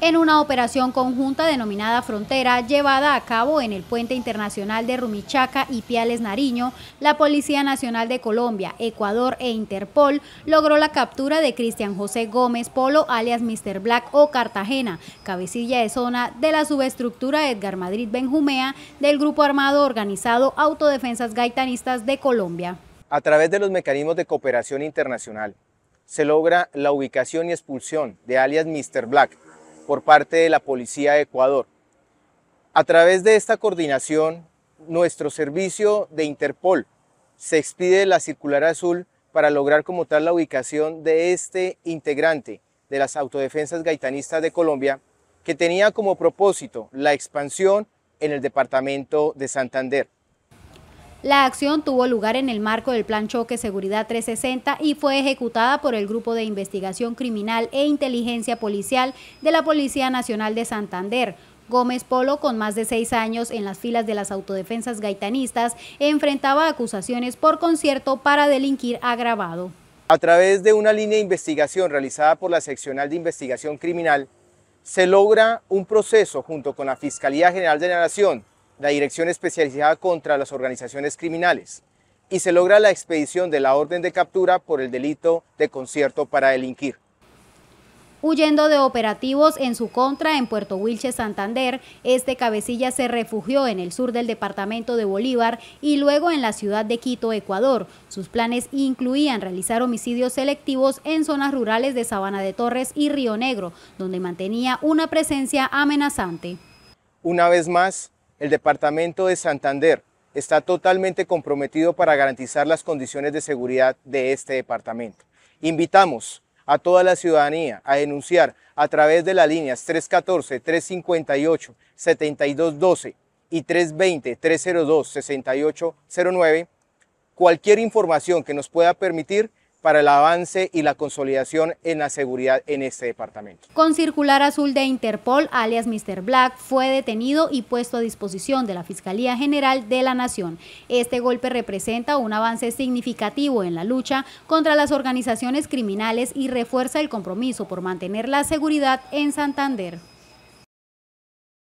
en una operación conjunta denominada Frontera, llevada a cabo en el Puente Internacional de Rumichaca y Piales Nariño, la Policía Nacional de Colombia, Ecuador e Interpol logró la captura de Cristian José Gómez Polo, alias Mr. Black o Cartagena, cabecilla de zona de la subestructura Edgar Madrid Benjumea del Grupo Armado Organizado Autodefensas Gaitanistas de Colombia. A través de los mecanismos de cooperación internacional, se logra la ubicación y expulsión de alias Mr. Black, por parte de la Policía de Ecuador. A través de esta coordinación, nuestro servicio de Interpol se expide la circular azul para lograr como tal la ubicación de este integrante de las autodefensas gaitanistas de Colombia, que tenía como propósito la expansión en el departamento de Santander. La acción tuvo lugar en el marco del Plan Choque Seguridad 360 y fue ejecutada por el Grupo de Investigación Criminal e Inteligencia Policial de la Policía Nacional de Santander. Gómez Polo, con más de seis años en las filas de las autodefensas gaitanistas, enfrentaba acusaciones por concierto para delinquir agravado. A través de una línea de investigación realizada por la Seccional de Investigación Criminal, se logra un proceso junto con la Fiscalía General de la Nación la Dirección Especializada contra las Organizaciones Criminales y se logra la expedición de la orden de captura por el delito de concierto para delinquir. Huyendo de operativos en su contra en Puerto Wilche, Santander, este cabecilla se refugió en el sur del departamento de Bolívar y luego en la ciudad de Quito, Ecuador. Sus planes incluían realizar homicidios selectivos en zonas rurales de Sabana de Torres y Río Negro, donde mantenía una presencia amenazante. Una vez más, el Departamento de Santander está totalmente comprometido para garantizar las condiciones de seguridad de este departamento. Invitamos a toda la ciudadanía a denunciar a través de las líneas 314-358-7212 y 320-302-6809 cualquier información que nos pueda permitir para el avance y la consolidación en la seguridad en este departamento. Con circular azul de Interpol, alias Mr. Black, fue detenido y puesto a disposición de la Fiscalía General de la Nación. Este golpe representa un avance significativo en la lucha contra las organizaciones criminales y refuerza el compromiso por mantener la seguridad en Santander.